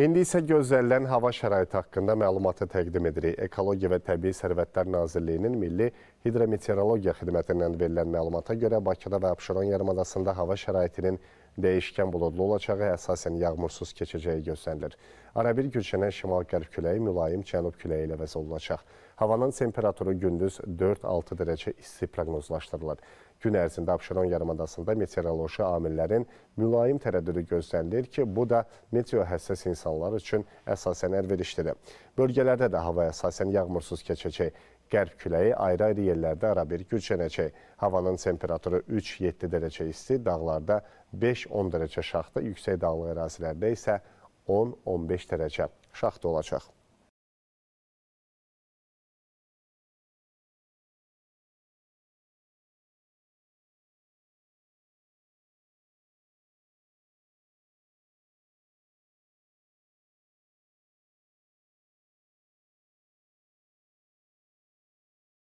İndi isə gözlənilən hava şəraiti haqqında məlumatı təqdim edirik. Ekologiya və Təbii Sərvətlər Nazirliyinin Milli Hidrometeorologiya xidmətindən verilən məlumata görə Bakıda və Abşeron yarımadasında hava şəraitinin dəyişkən buludlu olacağı, əsasən yağmursuz keçəcəyi gözlənilir. Arabir güclənən şimal-qərb küləyi mülayim cənub küləyi ilə vəz olunacaq. Havanın temperaturu gündüz 4-6 dərəcə isti proqnozlaşdırılır. Gün ərzində Abşeron yarımadasında meteoroloji amillərin mülayim tərəddüdü gözlənilir ki, bu da meteo həssas insanlar üçün əsasən əlverişlidir. Bölgələrdə də hava əsasən yağmursuz keçəcək. Qərb küləyi ayrı-ayrı yerlərdə arabir güclənəcək. Havanın temperaturu 3-7 dərəcə isti, dağlarda 5-10 dərəcə şaxta, yüksək dağlıq ərazilərdə isə 10-15 dərəcə şaxta olacaq.